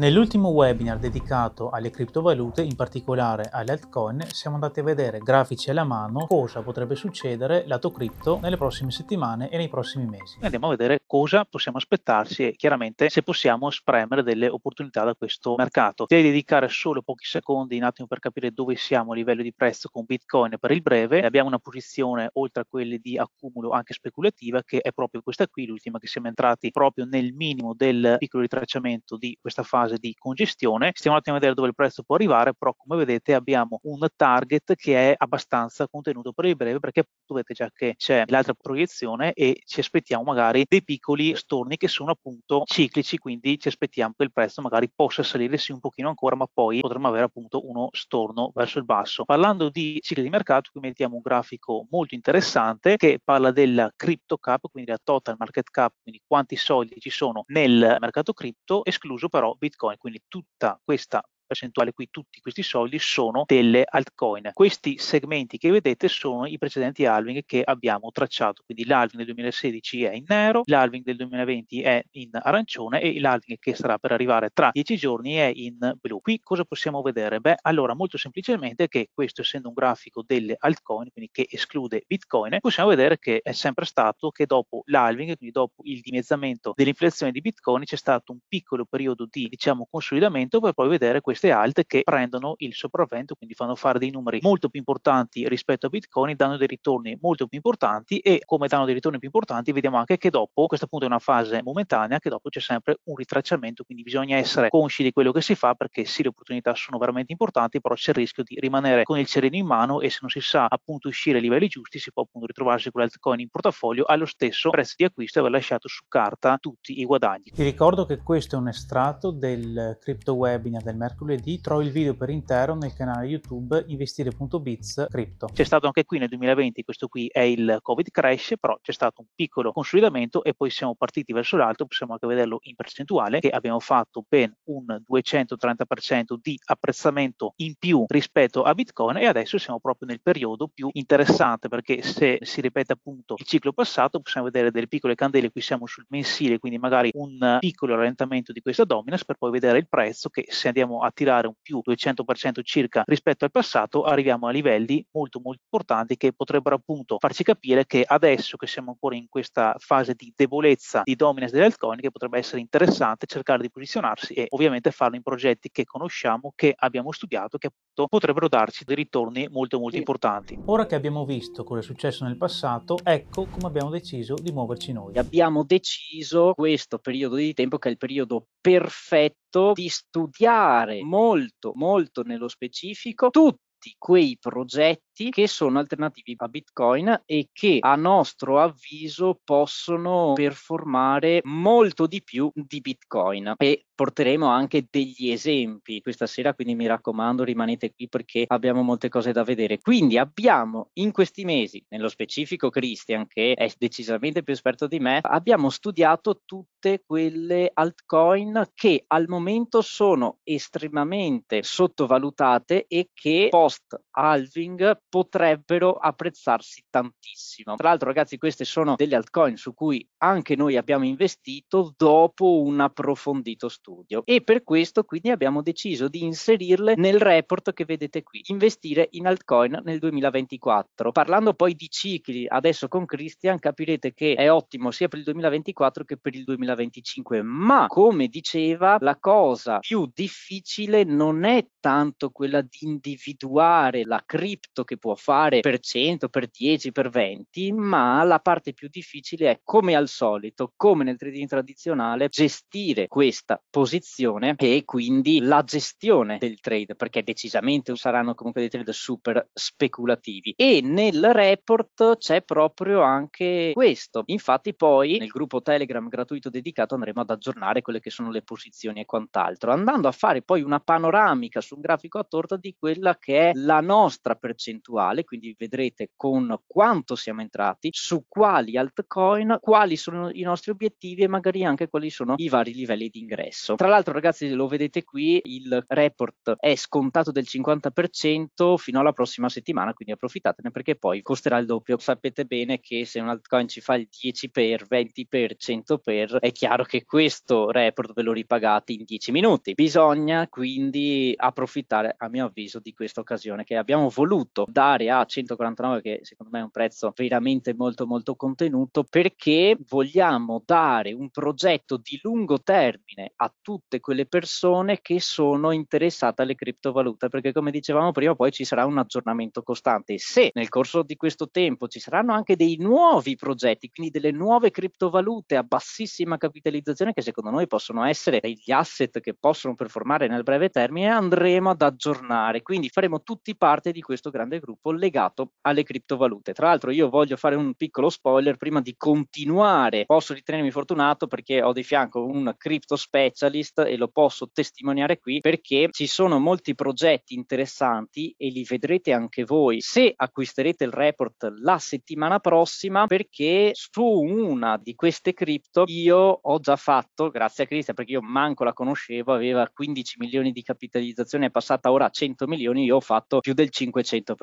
Nell'ultimo webinar dedicato alle criptovalute, in particolare alle altcoin, siamo andati a vedere grafici alla mano cosa potrebbe succedere lato cripto nelle prossime settimane e nei prossimi mesi. Andiamo a vedere cosa possiamo aspettarci e chiaramente se possiamo spremere delle opportunità da questo mercato. Devi dedicare solo pochi secondi in attimo per capire dove siamo a livello di prezzo con Bitcoin per il breve. Abbiamo una posizione oltre a quelle di accumulo anche speculativa che è proprio questa qui, l'ultima che siamo entrati proprio nel minimo del piccolo ritracciamento di questa fase fase di congestione, stiamo un attimo a vedere dove il prezzo può arrivare, però come vedete abbiamo un target che è abbastanza contenuto per il breve perché vedete già che c'è l'altra proiezione e ci aspettiamo magari dei piccoli storni che sono appunto ciclici, quindi ci aspettiamo che il prezzo magari possa salire sì un pochino ancora, ma poi potremmo avere appunto uno storno verso il basso. Parlando di cicli di mercato, qui mettiamo un grafico molto interessante che parla della crypto cap, quindi la total market cap, quindi quanti soldi ci sono nel mercato cripto, escluso però Bitcoin Bitcoin, quindi tutta questa percentuale qui tutti questi soldi sono delle altcoin. Questi segmenti che vedete sono i precedenti halving che abbiamo tracciato, quindi l'halving del 2016 è in nero, l'halving del 2020 è in arancione e l'halving che sarà per arrivare tra 10 giorni è in blu. Qui cosa possiamo vedere? Beh, allora molto semplicemente che questo essendo un grafico delle altcoin, quindi che esclude Bitcoin, possiamo vedere che è sempre stato che dopo l'halving, quindi dopo il dimezzamento dell'inflazione di Bitcoin, c'è stato un piccolo periodo di diciamo consolidamento per poi vedere questo queste alt che prendono il sopravvento, quindi fanno fare dei numeri molto più importanti rispetto a Bitcoin, danno dei ritorni molto più importanti e come danno dei ritorni più importanti vediamo anche che dopo, questa appunto è una fase momentanea, che dopo c'è sempre un ritracciamento, quindi bisogna essere consci di quello che si fa perché sì le opportunità sono veramente importanti, però c'è il rischio di rimanere con il cerino in mano e se non si sa appunto uscire ai livelli giusti si può appunto ritrovarsi con l'altcoin in portafoglio allo stesso prezzo di acquisto e aver lasciato su carta tutti i guadagni. Ti ricordo che questo è un estratto del crypto webinar del mercoledì lunedì trovi il video per intero nel canale YouTube investire.biz crypto. C'è stato anche qui nel 2020, questo qui è il Covid crash, però c'è stato un piccolo consolidamento e poi siamo partiti verso l'alto, possiamo anche vederlo in percentuale, che abbiamo fatto ben un 230% di apprezzamento in più rispetto a Bitcoin e adesso siamo proprio nel periodo più interessante perché se si ripete appunto il ciclo passato possiamo vedere delle piccole candele, qui siamo sul mensile, quindi magari un piccolo rallentamento di questa dominance per poi vedere il prezzo che se andiamo a a tirare un più 200% circa rispetto al passato, arriviamo a livelli molto molto importanti che potrebbero appunto farci capire che adesso che siamo ancora in questa fase di debolezza di dominance delle altcoin, che potrebbe essere interessante cercare di posizionarsi e ovviamente farlo in progetti che conosciamo, che abbiamo studiato, che appunto potrebbero darci dei ritorni molto molto sì. importanti. Ora che abbiamo visto cosa è successo nel passato, ecco come abbiamo deciso di muoverci noi. Abbiamo deciso questo periodo di tempo che è il periodo perfetto fatto di studiare molto, molto nello specifico tutti quei progetti che sono alternativi a Bitcoin e che a nostro avviso possono performare molto di più di Bitcoin. E porteremo anche degli esempi questa sera, quindi mi raccomando rimanete qui perché abbiamo molte cose da vedere. Quindi abbiamo in questi mesi, nello specifico Christian che è decisamente più esperto di me, abbiamo studiato tutte quelle altcoin che al momento sono estremamente sottovalutate e che post halving potrebbero apprezzarsi tantissimo. Tra l'altro ragazzi queste sono delle altcoin su cui anche noi abbiamo investito dopo un approfondito studio studio e per questo quindi abbiamo deciso di inserirle nel report che vedete qui, investire in altcoin nel 2024. Parlando poi di cicli, adesso con Christian capirete che è ottimo sia per il 2024 che per il 2025, ma come diceva la cosa più difficile non è tanto quella di individuare la cripto che può fare per 100, per 10, per 20, ma la parte più difficile è come al solito, come nel trading tradizionale, gestire questa posizione l'esposizione e quindi la gestione del trade, perché decisamente saranno comunque dei trade super speculativi. E nel report c'è proprio anche questo. Infatti poi nel gruppo Telegram gratuito dedicato andremo ad aggiornare quelle che sono le posizioni e quant'altro, andando a fare poi una panoramica su un grafico a torta di quella che è la nostra percentuale, quindi vedrete con quanto siamo entrati, su quali altcoin, quali sono i nostri obiettivi e magari anche quali sono i vari livelli di ingresso successo. Tra l'altro, ragazzi, lo vedete qui, il report è scontato del 50% fino alla prossima settimana, quindi approfittatene perché poi costerà il doppio. Sapete bene che se un altcoin ci fa il 10 per, 20 per, 100 per, è chiaro che questo report ve lo ripagate in 10 minuti. Bisogna quindi approfittare, a mio avviso, di questa occasione che abbiamo voluto dare a 149, che secondo me è un prezzo veramente molto molto contenuto, perché vogliamo dare un progetto di lungo termine a tutte quelle persone che sono interessate alle criptovalute, perché come dicevamo prima poi ci sarà un aggiornamento costante. Se nel corso di questo tempo ci saranno anche dei nuovi progetti, quindi delle nuove criptovalute a bassissima capitalizzazione che secondo noi possono essere degli asset che possono performare nel breve termine, andremo ad aggiornare. Quindi faremo tutti parte di questo grande gruppo legato alle criptovalute. Tra l'altro io voglio fare un piccolo spoiler prima di continuare. Posso ritenermi fortunato perché ho di fianco un cripto spec specialist e lo posso testimoniare qui perché ci sono molti progetti interessanti e li vedrete anche voi se acquisterete il report la settimana prossima perché su una di queste cripto io ho già fatto, grazie a Cristian perché io manco la conoscevo, aveva 15 milioni di capitalizzazione, è passata ora a 100 milioni, io ho fatto più del 500%,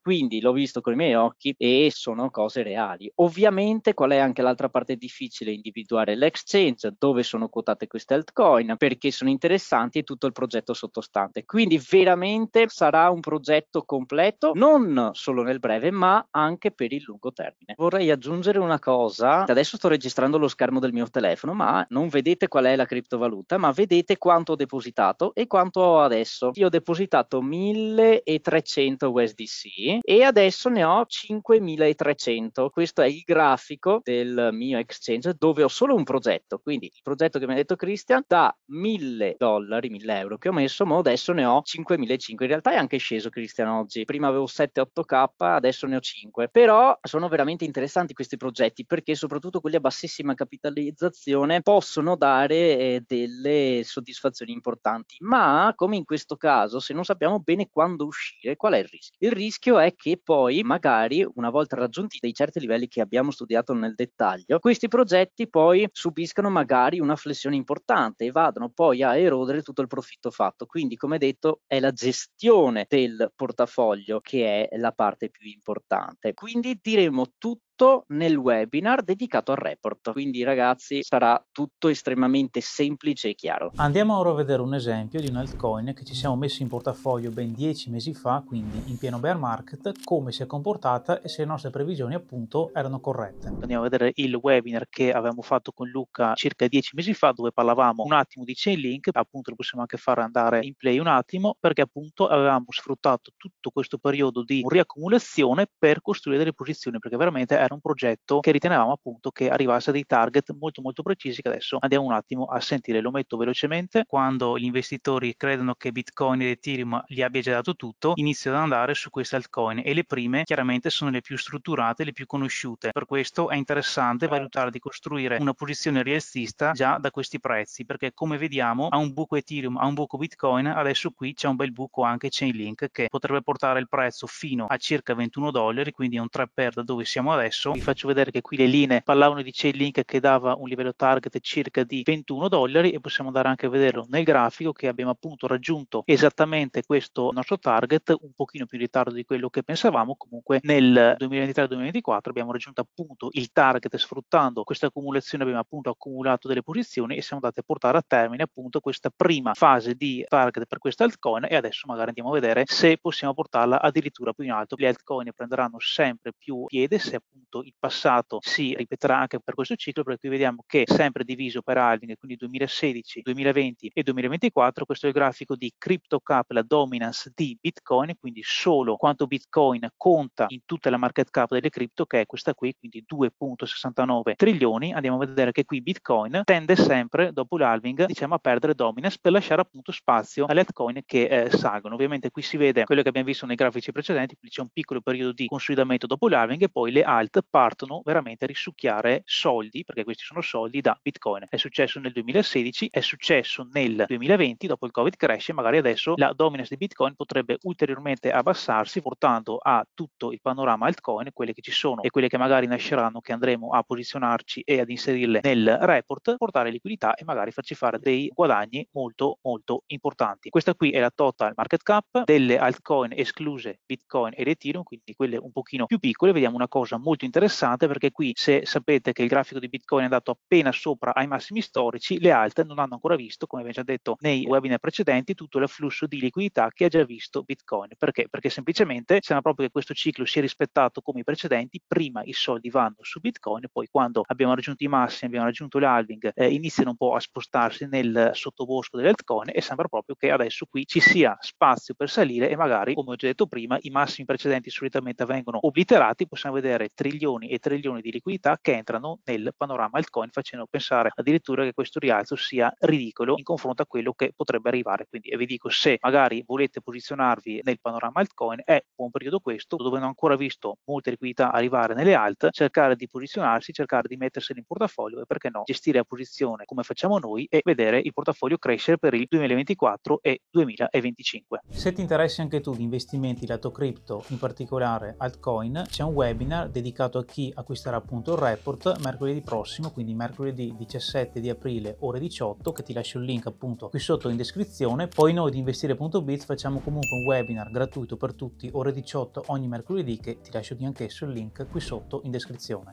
quindi l'ho visto con i miei occhi e sono cose reali. Ovviamente qual è anche l'altra parte difficile? Individuare l'exchange, dove sono quotate queste altcoin, Bitcoin perché sono interessanti e tutto il progetto sottostante. Quindi veramente sarà un progetto completo, non solo nel breve, ma anche per il lungo termine. Vorrei aggiungere una cosa, adesso sto registrando lo schermo del mio telefono, ma non vedete qual è la criptovaluta, ma vedete quanto ho depositato e quanto ho adesso. Io ho depositato 1300 USDC e adesso ne ho 5300. Questo è il grafico del mio exchange dove ho solo un progetto, quindi il progetto che mi ha detto Cristian da 1000 dollari, 1000 euro che ho messo, ma adesso ne ho 5500. In realtà è anche sceso Cristian oggi. Prima avevo 7-8k, adesso ne ho 5. Però sono veramente interessanti questi progetti perché soprattutto quelli a bassissima capitalizzazione possono dare eh, delle soddisfazioni importanti. Ma come in questo caso, se non sappiamo bene quando uscire, qual è il rischio? Il rischio è che poi magari una volta raggiunti dei certi livelli che abbiamo studiato nel dettaglio, questi progetti poi subiscano magari una flessione importante importante e vadano poi a erodere tutto il profitto fatto. Quindi, come detto, è la gestione del portafoglio che è la parte più importante. Quindi diremo tutto tutto nel webinar dedicato al report. Quindi ragazzi sarà tutto estremamente semplice e chiaro. Andiamo ora a vedere un esempio di un altcoin che ci siamo messi in portafoglio ben dieci mesi fa, quindi in pieno bear market, come si è comportata e se le nostre previsioni appunto erano corrette. Andiamo a vedere il webinar che avevamo fatto con Luca circa dieci mesi fa dove parlavamo un attimo di Chainlink, appunto lo possiamo anche fare andare in play un attimo perché appunto avevamo sfruttato tutto questo periodo di riaccumulazione per costruire delle posizioni perché veramente era realizzare un progetto che ritenevamo appunto che arrivasse a dei target molto molto precisi che adesso andiamo un attimo a sentire. Lo metto velocemente. Quando gli investitori credono che Bitcoin ed Ethereum gli abbia già dato tutto, iniziano ad andare su queste altcoin e le prime chiaramente sono le più strutturate, le più conosciute. Per questo è interessante certo. valutare di costruire una posizione rialzista già da questi prezzi perché come vediamo a un buco Ethereum, a un buco Bitcoin, adesso qui c'è un bel buco anche Chainlink che potrebbe portare il prezzo fino a circa 21 dollari, quindi è un 3 per da dove siamo adesso stesso. Vi faccio vedere che qui le linee parlavano di Chain Link che dava un livello target circa di 21 dollari e possiamo andare anche a vederlo nel grafico che abbiamo appunto raggiunto esattamente questo nostro target un pochino più in ritardo di quello che pensavamo. Comunque nel 2023-2024 abbiamo raggiunto appunto il target sfruttando questa accumulazione abbiamo appunto accumulato delle posizioni e siamo andati a portare a termine appunto questa prima fase di target per questa altcoin e adesso magari andiamo a vedere se possiamo portarla addirittura più in alto. Le altcoin prenderanno sempre più piede se appunto appunto il passato si ripeterà anche per questo ciclo, perché qui vediamo che sempre diviso per halving, quindi 2016, 2020 e 2024, questo è il grafico di Crypto Cap, la dominance di Bitcoin, quindi solo quanto Bitcoin conta in tutta la market cap delle cripto, che è questa qui, quindi 2.69 trilioni. Andiamo a vedere che qui Bitcoin tende sempre, dopo l'halving, diciamo a perdere dominance per lasciare appunto spazio alle altcoin che eh, salgono. Ovviamente qui si vede quello che abbiamo visto nei grafici precedenti, quindi c'è un piccolo periodo di consolidamento dopo l'halving e poi le alt partono veramente a risucchiare soldi, perché questi sono soldi, da Bitcoin. È successo nel 2016, è successo nel 2020, dopo il Covid cresce, magari adesso la dominance di Bitcoin potrebbe ulteriormente abbassarsi, portando a tutto il panorama altcoin, quelle che ci sono e quelle che magari nasceranno, che andremo a posizionarci e ad inserirle nel report, portare liquidità e magari farci fare dei guadagni molto molto importanti. Questa qui è la total market cap delle altcoin escluse Bitcoin ed Ethereum, quindi quelle un pochino più piccole. Vediamo una cosa molto interessante interessante perché qui se sapete che il grafico di Bitcoin è andato appena sopra ai massimi storici, le alt non hanno ancora visto, come abbiamo già detto nei webinar precedenti, tutto l'afflusso di liquidità che ha già visto Bitcoin. Perché? Perché semplicemente sembra proprio che questo ciclo sia rispettato come i precedenti, prima i soldi vanno su Bitcoin, poi quando abbiamo raggiunto i massimi, abbiamo raggiunto l'halving, eh, iniziano un po' a spostarsi nel sottobosco delle altcoin e sembra proprio che adesso qui ci sia spazio per salire e magari, come ho già detto prima, i massimi precedenti solitamente vengono obliterati, possiamo vedere trilioni milioni e trilioni di liquidità che entrano nel panorama altcoin facendo pensare addirittura che questo rialzo sia ridicolo in confronto a quello che potrebbe arrivare. Quindi vi dico se magari volete posizionarvi nel panorama altcoin è un periodo questo dove non ho ancora visto molte liquidità arrivare nelle alt, cercare di posizionarsi, cercare di metterseli in portafoglio e perché no gestire la posizione come facciamo noi e vedere il portafoglio crescere per il 2024 e 2025. Se ti interessi anche tu di investimenti lato cripto, in particolare altcoin, c'è un webinar dedicato dedicato a chi acquisterà appunto il report mercoledì prossimo, quindi mercoledì 17 di aprile ore 18, che ti lascio il link appunto qui sotto in descrizione. Poi noi di investire.biz facciamo comunque un webinar gratuito per tutti, ore 18 ogni mercoledì, che ti lascio anch'esso il link qui sotto in descrizione.